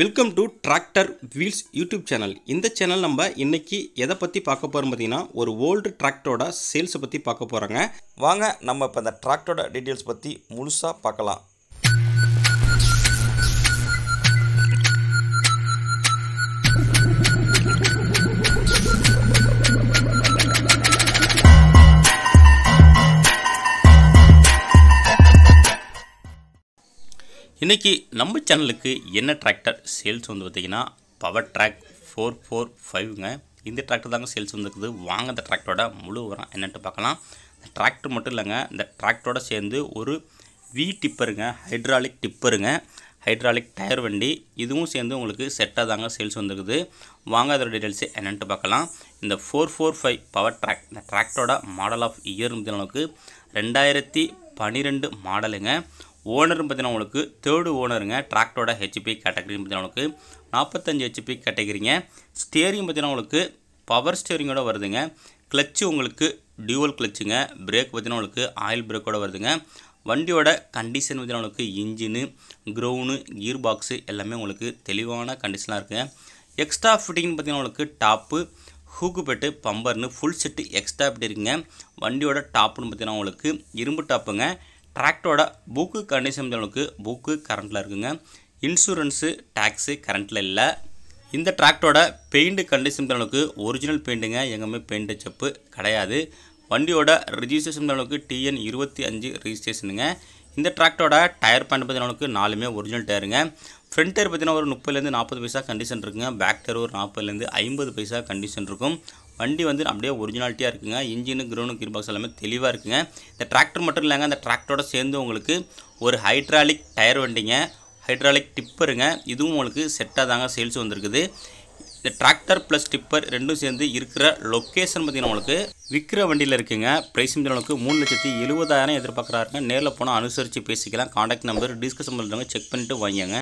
welcome to tractor wheels YouTube channel இந்த channel நம்ம இன்னைக்கு எதை பற்றி பார்க்க போகிறோம் பார்த்தீங்கன்னா ஒரு ஓல்டு டிராக்டரோட சேல்ஸை பற்றி பார்க்க போகிறோங்க வாங்க நம்ம இப்போ அந்த டிராக்டரோட டீட்டெயில்ஸ் பற்றி முழுசாக பார்க்கலாம் இன்றைக்கி நம்ம சேனலுக்கு என்ன டிராக்டர் சேல்ஸ் வந்து பார்த்தீங்கன்னா பவர் ட்ராக் ஃபோர் ஃபோர் ஃபைவ்ங்க இந்த டிராக்டர் தாங்க சேல்ஸ் வந்துருக்குது வாங்க அந்த டிராக்டரோட முழு உரம் என்னென்ட்டு பார்க்கலாம் இந்த டிராக்டர் மட்டும் இல்லைங்க இந்த டிராக்டரோட சேர்ந்து ஒரு வி டிப்பருங்க ஹைட்ராலிக் டிப்பருங்க ஹைட்ராலிக் டயர் வண்டி இதுவும் சேர்ந்து உங்களுக்கு செட்டாக தாங்க சேல்ஸ் வந்துருக்குது வாங்க அதோட டீட்டெயில்ஸு என்னென்ட்டு பார்க்கலாம் இந்த four four five power trac இந்த டிராக்டரோட மாடல் ஆஃப் இயர் அளவுக்கு ரெண்டாயிரத்தி பன்னிரெண்டு மாடலுங்க ஓனரும் பார்த்தீங்கன்னா உங்களுக்கு தேர்டு ஓனருங்க டிராக்டரோட ஹெச்பி கேட்டகரினு பார்த்தீங்கன்னா உங்களுக்கு நாற்பத்தஞ்சு ஹெச்பி கேட்டகிரிங்க ஸ்டேரிங் பார்த்தீங்கன்னா உங்களுக்கு பவர் ஸ்டேரிங்கோட வருதுங்க கிளச்சு உங்களுக்கு டியூவல் கிளச்சுங்க பிரேக் பார்த்தீங்கன்னா உங்களுக்கு ஆயில் பிரேக்கோட வருதுங்க வண்டியோட கண்டிஷன் பார்த்தீங்கன்னா உங்களுக்கு இன்ஜினு க்ரௌனு கியர் பாக்ஸு எல்லாமே உங்களுக்கு தெளிவான கண்டிஷனாக இருக்குங்க எக்ஸ்ட்ரா ஃபிட்டிங்னு பார்த்தீங்கன்னா உங்களுக்கு டாப்பு ஹூக்கு பெட்டு பம்பர்னு ஃபுல் செட்டு எக்ஸ்ட்ரா இப்படி இருக்குங்க வண்டியோட டாப்புன்னு பார்த்தீங்கன்னா உங்களுக்கு இரும்பு டாப்புங்க டிராக்டரோட புக்கு கண்டிஷன் அளவுக்கு புக்கு கரண்ட்டில் இருக்குங்க இன்சூரன்ஸு டேக்ஸு கரண்ட்டில் இல்லை இந்த டிராக்டரோட பெயிண்ட் கண்டிஷன் அளவுக்கு ஒரிஜினல் பெயிண்ட்டுங்க எங்கேயுமே பெயிண்ட் செப்பு கிடையாது வண்டியோட ரிஜிஸ்ட்ரேஷன் அளவுக்கு டிஎன் இருபத்தி அஞ்சு ரிஜிஸ்ட்ரேஷனுங்க இந்த டிராக்டரோட டயர் பேண்ட் பார்த்தீங்கன்னா அளவுக்கு நாலுமே ஒரிஜினல் டயருங்க ஃப்ரண்ட் டயர் பார்த்தீங்கன்னா ஒரு முப்பதுலேருந்து நாற்பது பைசா கண்டிஷன் இருக்குங்க பேக் டயர் ஒரு நாற்பதுலேருந்து ஐம்பது பைசா கண்டிஷன் இருக்கும் வண்டி வந்து அப்படியே ஒரிஜினாலிட்டியாக இருக்குங்க இன்ஜினு கிரௌண்டு கீர் பாக்ஸ் எல்லாமே தெளிவாக இருக்குங்க இந்த டிராக்டர் மட்டும் இல்லைங்க அந்த டிராக்டரோட சேர்ந்து உங்களுக்கு ஒரு ஹைட்ராலிக் டயர் வண்டிங்க ஹைட்ராலிக் டிப்பருங்க இதுவும் உங்களுக்கு செட்டாக தாங்க சேல்ஸ் வந்திருக்குது இந்த டிராக்டர் ப்ளஸ் டிப்பர் ரெண்டும் சேர்ந்து இருக்கிற லொக்கேஷன் பார்த்திங்கன்னா உங்களுக்கு விற்கிற வண்டியில் இருக்குங்க ப்ரைஸ் உங்களுக்கு மூணு லட்சத்தி எழுபதாயிரம் எதிர்பார்க்குறாருங்க நேரில் போனால் அனுசரித்து பேசிக்கலாம் காண்டாக்ட் நம்பர் டிஸ்கஷன் பண்ணுறவங்க செக் பண்ணிட்டு வாங்கிங்க